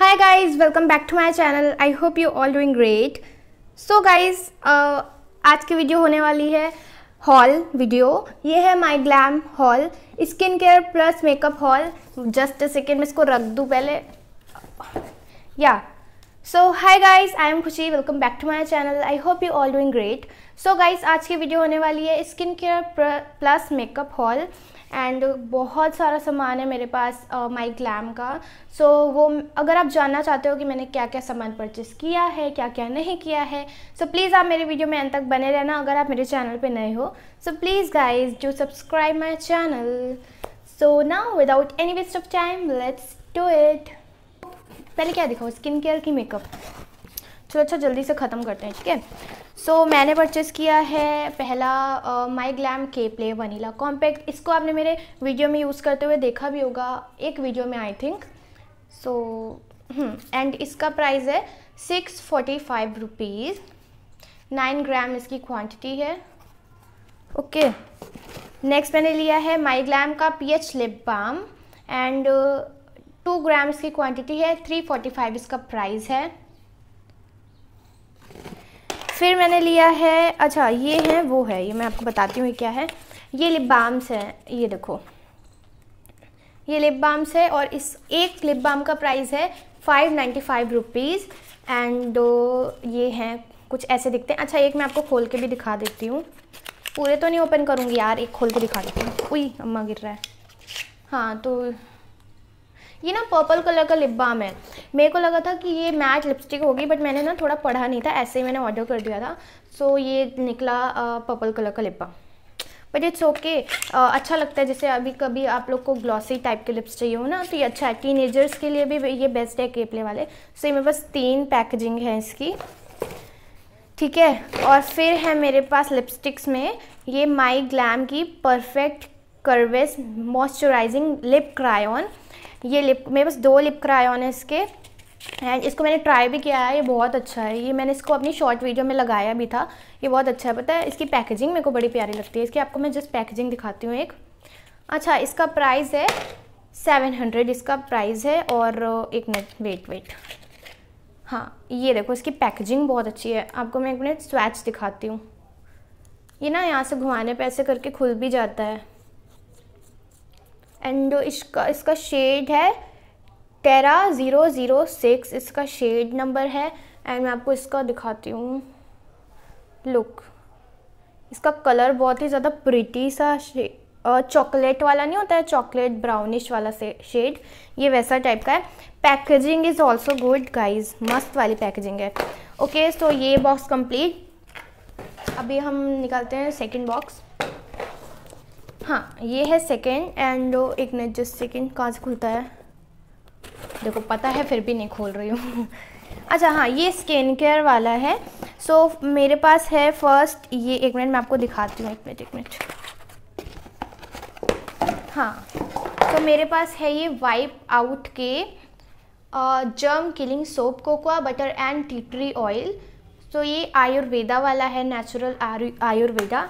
hi guys welcome back to my channel i hope you all doing great so guys uh, आज की video होने वाली है hall video ये है MyGlamm haul skin care plus makeup haul just second मैं इसको रख दूँ पहले या so hi guys I am Khushi welcome back to my channel I hope you all doing great so guys आज की वीडियो होने वाली है skin care plus makeup haul and बहुत सारा सामान है मेरे पास माई uh, ग्लैम का सो so, वो अगर आप जानना चाहते हो कि मैंने क्या क्या सामान परचेस किया है क्या क्या नहीं किया है सो so, प्लीज़ आप मेरे वीडियो में अंत तक बने रहना अगर आप मेरे चैनल पे नए हो सो प्लीज़ गाइज जो सब्सक्राइब माई चैनल सो ना without any waste of time let's do it पहले क्या दिखाओ स्किन केयर की मेकअप चलो अच्छा जल्दी से ख़त्म करते हैं ठीक है सो so, मैंने परचेस किया है पहला MyGlamm K play vanilla compact इसको आपने मेरे वीडियो में यूज़ करते हुए देखा भी होगा एक वीडियो में आई थिंक सो एंड इसका प्राइस है six forty five rupees nine gram इसकी क्वांटिटी है ओके okay. नेक्स्ट मैंने लिया है माई ग्लैम का P H lip balm and two gram इसकी क्वान्टिटी है थ्री फोर्टी फाइव इसका प्राइस है फिर मैंने लिया है अच्छा ये है वो है ये मैं आपको बताती हूँ क्या है ये लिप बाम्स हैं ये देखो ये लिप बाम्स है और इस एक लिप बाम का प्राइस है five ninety five rupees and ये हैं कुछ ऐसे दिखते हैं अच्छा एक मैं आपको खोल के भी दिखा देती हूँ पूरे तो नहीं ओपन करूँगी यार एक खोल के दिखा देती हूँ उई अम्मा गिर रहा है हाँ तो ये ना पर्पल कलर का लिप बाम है मेरे को लगा था कि ये मैच लिपस्टिक होगी बट मैंने ना थोड़ा पढ़ा नहीं था ऐसे ही मैंने ऑर्डर कर दिया था सो so, ये निकला पर्पल कलर का lip balm but it's okay अच्छा लगता है जैसे अभी कभी आप लोग को ग्लॉसी टाइप के लिप्स चाहिए हो ना तो ये अच्छा है टीन के लिए भी ये बेस्ट है केपले वाले सो so, मेरे पास तीन पैकेजिंग है इसकी ठीक है और फिर है मेरे पास लिपस्टिक्स में ये माई ग्लैम की perfect curves moisturising lip crayon ये लिप मेरे पास दो लिप क्रायन है इसके एंड इसको मैंने ट्राई भी किया है ये बहुत अच्छा है ये मैंने इसको अपनी शॉर्ट वीडियो में लगाया भी था ये बहुत अच्छा है पता है इसकी पैकेजिंग मेरे को बड़ी प्यारी लगती है इसकी आपको मैं जस्ट पैकेजिंग दिखाती हूँ एक अच्छा इसका प्राइस है सेवन हंड्रेड इसका प्राइस है और एक मिनट वेट वेट हाँ ये देखो इसकी पैकेजिंग बहुत अच्छी है आपको मैं एक मिनट स्वैच दिखाती हूँ ये ना यहाँ से घुमाने पे ऐसे करके खुल भी जाता है एंड इसका इसका शेड है टेरा ज़ीरो ज़ीरो सिक्स इसका शेड नंबर है एंड मैं आपको इसका दिखाती हूँ लुक इसका कलर बहुत ही ज़्यादा प्रिटी सा चॉकलेट वाला नहीं होता है चॉकलेट ब्राउनिश वाला से शेड ये वैसा टाइप का है packaging is also good guys मस्त वाली पैकेजिंग है ओके okay, सो so ये बॉक्स कंप्लीट अभी हम निकालते हैं सेकंड बॉक्स हाँ ये है सेकेंड एंड एक मिनट जस्ट सेकेंड कहाँ से खुलता है देखो पता है फिर भी नहीं खोल रही हूँ अच्छा हाँ ये स्किन केयर वाला है सो so, मेरे पास है फर्स्ट ये एक मिनट मैं आपको दिखाती हूँ एक मिनट एक मिनट हाँ तो मेरे पास है ये वाइप आउट के germ killing soap cocoa butter and tea tree oil तो ये आयुर्वेदा वाला है नेचुरल आयुर्वेदा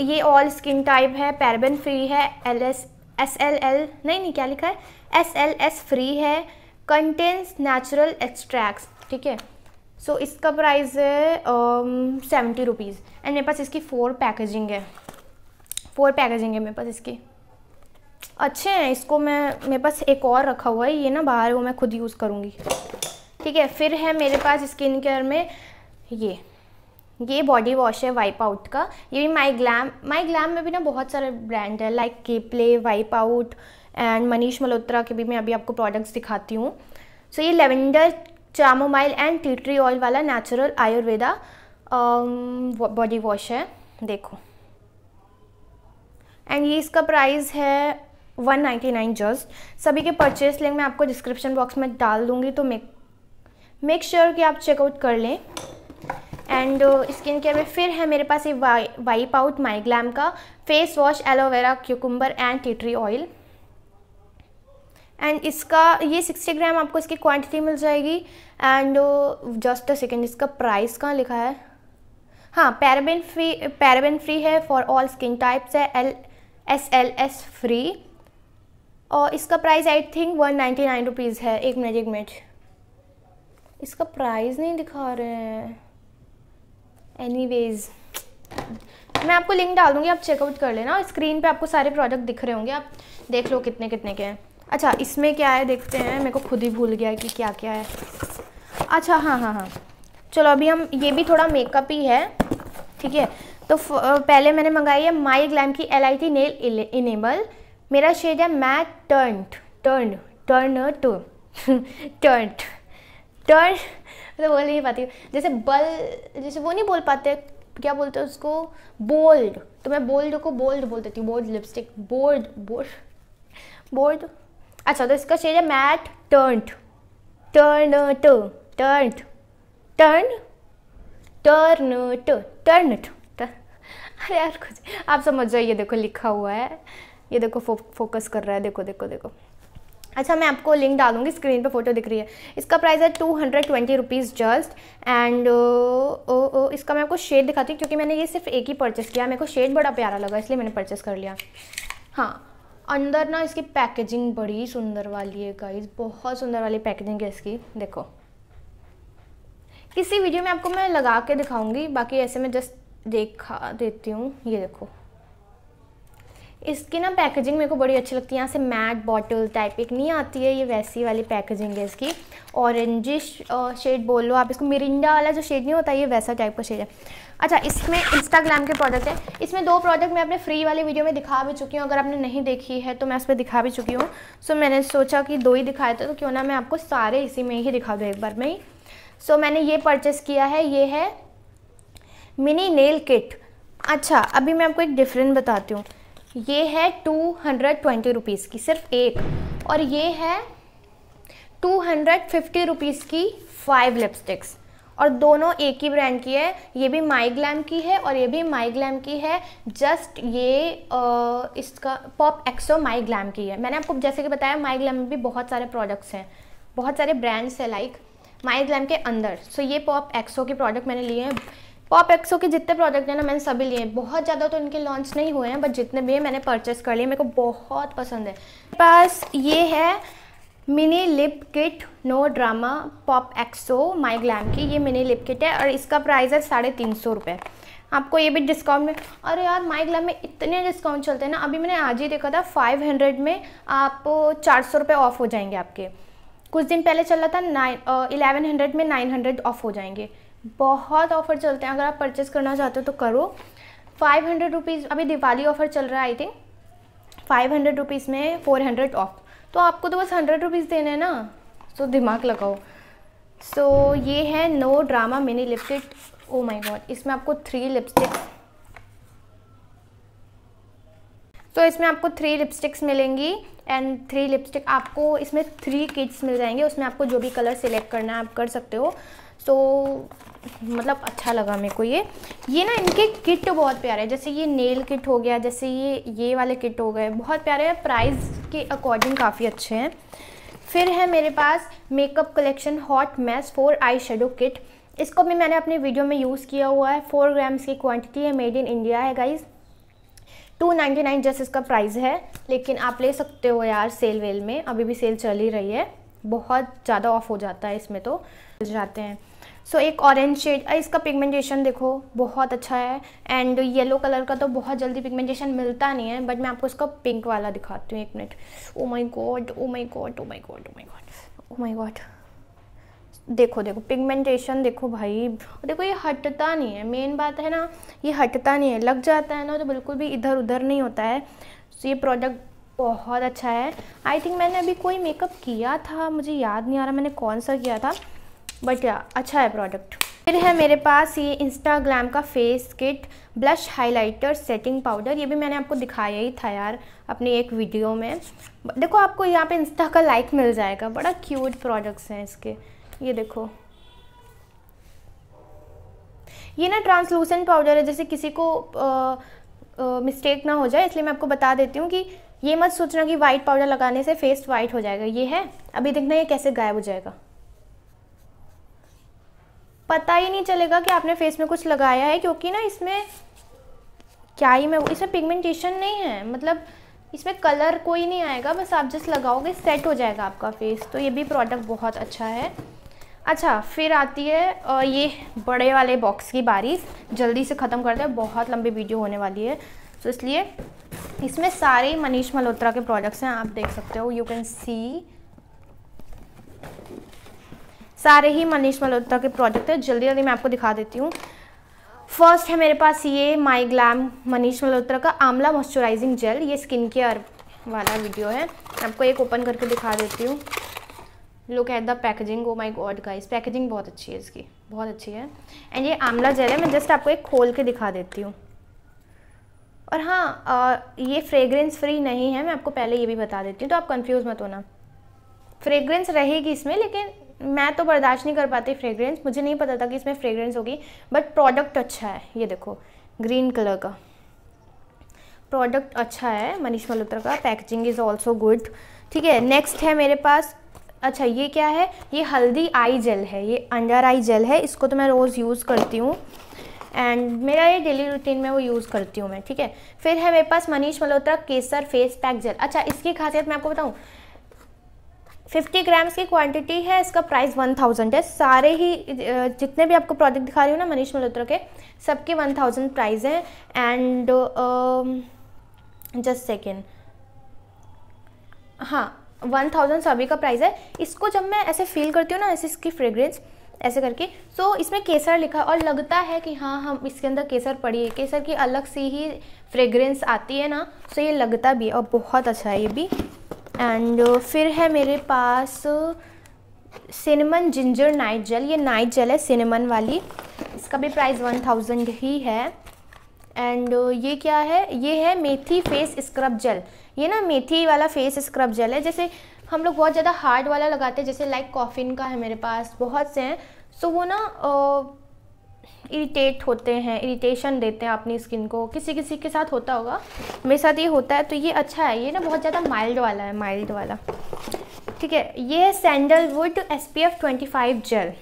ये ऑल स्किन टाइप है पैराबेन फ्री है L S S L L नहीं नहीं क्या लिखा है एस एल एस फ्री है कंटेंस नेचुरल एक्सट्रैक्ट ठीक है सो so, इसका प्राइस है सेवेंटी रुपीज़ एंड मेरे पास इसकी फोर पैकेजिंग है फोर पैकेजिंग है मेरे पास इसकी अच्छे हैं इसको मैं मेरे पास एक और रखा हुआ है ये ना बाहर वो मैं खुद यूज़ करूँगी ठीक है फिर है मेरे पास स्किन केयर में ये ये बॉडी वॉश है वाइप आउट का ये भी माई ग्लैम माई ग्लैम में भी ना बहुत सारे ब्रांड है like K play wipe out and Manish Malhotra के भी मैं अभी आपको प्रोडक्ट्स दिखाती हूँ सो so, ये lavender chamomile and tea tree oil वाला नेचुरल आयुर्वेदा बॉडी वॉश है देखो एंड ये इसका प्राइस है 199 जस्ट सभी के परचेस लिंक मैं आपको डिस्क्रिप्शन बॉक्स में डाल दूँगी तो मेक मेक श्योर कि आप चेकआउट कर लें एंड स्किन केयर में फिर है मेरे पास ये वाई वाइप आउट माइग्लैम का face wash aloe vera cucumber and tea tree oil and इसका ये 60 ग्राम आपको इसकी क्वांटिटी मिल जाएगी एंड जस्ट अ सेकेंड इसका प्राइस कहाँ लिखा है हाँ पैराबेन फ्री पैराबेन फ्री है फॉर ऑल स्किन टाइप्स है L S L S free और इसका price I think one ninety nine rupees है एक मिनट एक मिनट इसका प्राइस नहीं दिखा रहे हैं एनीवेज मैं आपको लिंक डाल दूँगी आप चेकआउट कर लेना स्क्रीन पे आपको सारे प्रोडक्ट दिख रहे होंगे आप देख लो कितने कितने के हैं अच्छा इसमें क्या है देखते हैं मेरे को खुद ही भूल गया कि क्या क्या है अच्छा हाँ हाँ हाँ चलो अभी हम ये भी थोड़ा मेकअप ही है ठीक है तो पहले मैंने मंगाई है माई ग्लैम की L I T nail enamel मेरा शेड है matte turn turn turn to turn turn मतलब बोल नहीं पाती जैसे बल जैसे वो नहीं बोल पाते क्या बोलते हैं उसको बोल्ड तो मैं बोल्ड को बोल्ड बोल देती हूँ bold lipstick bold bold bold अच्छा तो इसका शेड है matte turn turn turn turn turn turn ट अरे यार कुछ आप समझ जाइए ये देखो लिखा हुआ है ये देखो फो, फोकस कर रहा है देखो देखो देखो अच्छा मैं आपको लिंक डालूंगी स्क्रीन पे फोटो दिख रही है इसका प्राइस है two hundred twenty rupees just and इसका मैं आपको शेड दिखाती हूँ क्योंकि मैंने ये सिर्फ एक ही परचेस किया मेरे को शेड बड़ा प्यारा लगा इसलिए मैंने परचेस कर लिया हाँ अंदर ना इसकी पैकेजिंग बड़ी सुंदर वाली है गाइज बहुत सुंदर वाली पैकेजिंग है इसकी देखो किसी वीडियो में आपको मैं लगा के दिखाऊंगी बाकी ऐसे मैं जस्ट देखा देती हूँ ये देखो इसकी ना पैकेजिंग मेरे को बड़ी अच्छी लगती है यहाँ से मैट बॉटल टाइप एक नहीं आती है ये वैसी वाली पैकेजिंग है इसकी ऑरेंजिश शेड बोल लो आप इसको मिरिंडा वाला जो शेड नहीं होता ये वैसा टाइप का शेड है अच्छा इसमें इंस्टाग्राम के प्रोडक्ट है इसमें दो प्रोडक्ट मैं अपने फ्री वाले वीडियो में दिखा भी चुकी हूँ अगर आपने नहीं देखी है तो मैं उस पर दिखा भी चुकी हूँ सो मैंने सोचा कि दो ही दिखाए थे तो क्यों ना मैं आपको सारे इसी में ही दिखा दूँ एक बार में ही सो मैंने ये परचेस किया है ये है मिनी नेल किट अच्छा अभी मैं आपको एक डिफरेंट बताती हूँ ये है टू हंड्रेड ट्वेंटी रुपीज़ की सिर्फ एक और ये है टू हंड्रेड फिफ्टी रुपीज़ की फाइव लिपस्टिक्स और दोनों एक ही ब्रांड की है ये भी माई ग्लैम की है और ये भी माई ग्लैम की है जस्ट ये आ, इसका पॉप एक्सो माई ग्लैम की है मैंने आपको जैसे कि बताया माई ग्लैम में भी बहुत सारे प्रोडक्ट्स हैं बहुत सारे ब्रांड्स हैं लाइक माई ग्लैम के अंदर सो so, ये पॉप एक्सो के प्रोडक्ट मैंने लिए हैं पॉप एक्सो के जितने प्रोडक्ट हैं ना मैंने सभी लिए बहुत ज़्यादा तो इनके लॉन्च नहीं हुए हैं बट जितने भी हैं मैंने परचेस कर लिए मेरे को बहुत पसंद है मेरे पास ये है mini lip kit no drama POPxo MyGlamm की ये मिनी लिप किट है और इसका प्राइस है साढ़े तीन सौ रुपये आपको ये भी डिस्काउंट में अरे यार माई ग्लैम में इतने डिस्काउंट चलते हैं ना अभी मैंने आज ही देखा था फाइव हंड्रेड में आप चार सौ रुपये ऑफ हो जाएंगे आपके कुछ दिन पहले चल रहा था नाइन इलेवन हंड्रेड में नाइन हंड्रेड ऑफ हो जाएंगे बहुत ऑफर चलते हैं अगर आप परचेस करना चाहते हो तो करो फाइव हंड्रेड रुपीज़ अभी दिवाली ऑफर चल रहा है I think five hundred rupees में फोर हंड्रेड ऑफ तो आपको तो बस हंड्रेड रुपीज़ देने हैं ना सो so, दिमाग लगाओ सो so, ये है no drama mini lipstick oh my god इसमें आपको थ्री लिपस्टिक तो इसमें आपको थ्री लिपस्टिक्स मिलेंगी एंड थ्री लिपस्टिक आपको इसमें थ्री किट्स मिल जाएंगे उसमें आपको जो भी कलर सिलेक्ट करना है आप कर सकते हो सो so, मतलब अच्छा लगा मेरे को ये ये ना इनके किट बहुत प्यारे हैं जैसे ये नेल किट हो गया जैसे ये ये वाले किट हो गए बहुत प्यारे हैं प्राइस के अकॉर्डिंग काफ़ी अच्छे हैं फिर है मेरे पास makeup collection hot mess four eye shadow kit इसको भी मैंने अपने वीडियो में यूज़ किया हुआ है फोर ग्राम्स की क्वान्टिटी है मेड इन इंडिया है guys two ninety nine just इसका प्राइस है लेकिन आप ले सकते हो यार सेल वेल में अभी भी सेल चल ही रही है बहुत ज़्यादा ऑफ हो जाता है इसमें तो जाते हैं सो so, एक ऑरेंज शेड इसका पिगमेंटेशन देखो बहुत अच्छा है एंड येलो कलर का तो बहुत जल्दी पिगमेंटेशन मिलता नहीं है बट मैं आपको इसका पिंक वाला दिखाती हूँ एक minute oh my god oh my god oh my god oh my god oh my god देखो देखो पिगमेंटेशन देखो भाई देखो ये हटता नहीं है मेन बात है ना ये हटता नहीं है लग जाता है ना तो बिल्कुल भी इधर उधर नहीं होता है so, ये प्रोडक्ट बहुत अच्छा है आई थिंक मैंने अभी कोई मेकअप किया था मुझे याद नहीं आ रहा मैंने कौन सा किया था बट या अच्छा है प्रोडक्ट फिर है मेरे पास ये इंस्टाग्राम का face kit blush highlighter setting powder ये भी मैंने आपको दिखाया ही था यार अपने एक वीडियो में देखो आपको यहाँ पे इंस्टा का लाइक मिल जाएगा बड़ा क्यूट प्रोडक्ट्स हैं इसके ये देखो ये ना ट्रांसलूसेंट पाउडर है जैसे किसी को मिस्टेक ना हो जाए इसलिए मैं आपको बता देती हूँ कि ये मत सोचना कि वाइट पाउडर लगाने से फेस वाइट हो जाएगा ये है अभी देखना ये कैसे गायब हो जाएगा पता ही नहीं चलेगा कि आपने फेस में कुछ लगाया है क्योंकि ना इसमें क्या ही मैं इसमें पिगमेंटेशन नहीं है मतलब इसमें कलर कोई नहीं आएगा बस आप जस्ट लगाओगे सेट हो जाएगा आपका फेस तो ये भी प्रोडक्ट बहुत अच्छा है अच्छा फिर आती है ये बड़े वाले बॉक्स की बारिश जल्दी से ख़त्म करते हैं बहुत लंबी वीडियो होने वाली है तो इसलिए इसमें सारे मनीष मल्होत्रा के प्रोडक्ट्स हैं आप देख सकते हो यू कैन सी सारे ही मनीष मल्होत्रा के प्रोजेक्ट है जल्दी जल्दी मैं आपको दिखा देती हूँ फर्स्ट है मेरे पास ये माई ग्लैम मनीष मल्होत्रा का आमला मॉइस्चराइजिंग जेल ये स्किन केयर वाला वीडियो है आपको एक ओपन करके दिखा देती हूँ look at the packaging oh my god guys packaging बहुत अच्छी है इसकी बहुत अच्छी है एंड ये आमला जेल है मैं जस्ट आपको एक खोल के दिखा देती हूँ और हाँ आ, ये फ्रेगरेंस फ्री नहीं है मैं आपको पहले ये भी बता देती हूँ तो आप कन्फ्यूज़ मत होना फ्रेगरेंस रहेगी इसमें लेकिन मैं तो बर्दाश्त नहीं कर पाती फ्रेगरेंस मुझे नहीं पता था कि इसमें फ्रेगरेंस होगी बट प्रोडक्ट अच्छा है ये देखो ग्रीन कलर का प्रोडक्ट अच्छा है मनीष मल्होत्रा का पैकेजिंग इज़ ऑल्सो गुड ठीक है नेक्स्ट है मेरे पास अच्छा ये क्या है ये हल्दी आई जेल है ये अंडर आई जेल है इसको तो मैं रोज़ यूज़ करती हूँ एंड मेरा ये डेली रूटीन में वो यूज़ करती हूँ मैं ठीक है फिर है मेरे पास मनीष मल्होत्रा केसर फेस पैक जेल अच्छा इसकी खासियत मैं आपको बताऊँ 50 ग्राम्स की क्वांटिटी है इसका प्राइस 1000 है सारे ही जितने भी आपको प्रोडक्ट दिखा रही हूँ ना मनीष मल्होत्रा के सबके 1000 प्राइस है एंड जस्ट सेकेंड हाँ 1000 सभी का प्राइस है इसको जब मैं ऐसे फील करती हूँ ना ऐसे इसकी फ्रेग्रेंस ऐसे करके सो तो so, इसमें केसर लिखा और लगता है कि हाँ हम इसके अंदर केसर पड़ी है केसर की अलग सी ही फ्रेग्रेंस आती है ना सो तो so, ये लगता भी है और बहुत अच्छा है ये भी एंड uh, फिर है मेरे पास सिनेमन जिंजर नाइट जेल ये नाइट जेल है सिनेमन वाली इसका भी प्राइस वन थाउजेंड ही है एंड uh, ये क्या है ये है मेथी फेस स्क्रब जेल ये ना मेथी वाला फेस स्क्रब जेल है जैसे हम लोग बहुत ज़्यादा हार्ड वाला लगाते हैं जैसे लाइक कॉफ़िन का है मेरे पास बहुत से हैं सो so, वो ना uh, इरिटेट होते हैं इरिटेशन देते हैं अपनी स्किन को किसी किसी के साथ होता होगा मेरे साथ ये होता है तो ये अच्छा है ये ना बहुत ज़्यादा माइल्ड वाला है माइल्ड वाला ठीक है ये है sandalwood S P F twenty five gel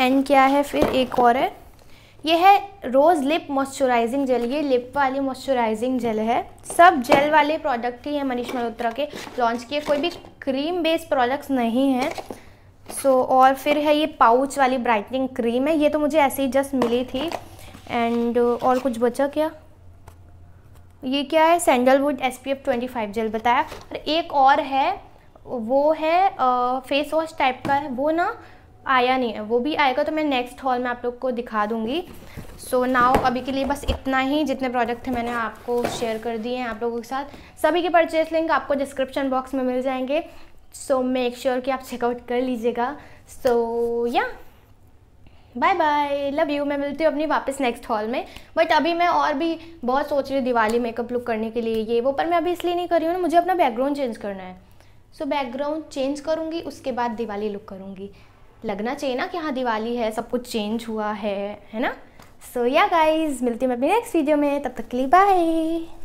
and क्या है फिर एक और है ये है रोज़ लिप मॉइस्चराइजिंग जेल ये लिप वाली मॉइस्चराइजिंग जेल है सब जेल वाले प्रोडक्ट ही हैं मनीष मल्होत्रा के लॉन्च किए कोई भी क्रीम बेस्ड प्रोडक्ट्स नहीं हैं सो so, और फिर है ये पाउच वाली ब्राइटनिंग क्रीम है ये तो मुझे ऐसे ही जस्ट मिली थी एंड uh, और कुछ बचा क्या ये क्या है sandalwood S P F twenty five gel बताया और एक और है वो है फेस वॉश टाइप का है वो ना आया नहीं है वो भी आएगा तो मैं नेक्स्ट हॉल में आप लोग को दिखा दूंगी सो so नाउ अभी के लिए बस इतना ही जितने प्रोडक्ट थे मैंने आपको शेयर कर दिए हैं आप लोगों के साथ सभी के परचेज लिंक आपको डिस्क्रिप्शन बॉक्स में मिल जाएंगे सो मेक श्योर कि आप चेकआउट कर लीजिएगा सो या बाय बाय लव यू मैं मिलती हूँ अपनी वापस नेक्स्ट हॉल में बट अभी मैं और भी बहुत सोच रही हूँ दिवाली मेकअप लुक करने के लिए ये वो पर मैं अभी इसलिए नहीं कर रही हूँ ना मुझे अपना बैकग्राउंड चेंज करना है सो बैकग्राउंड चेंज करूँगी उसके बाद दिवाली लुक करूँगी लगना चाहिए ना कि हाँ दिवाली है सब कुछ चेंज हुआ है है ना सो या गाइज मिलती हूँ मैं अपनी नेक्स्ट वीडियो में तब तक के लिए बाय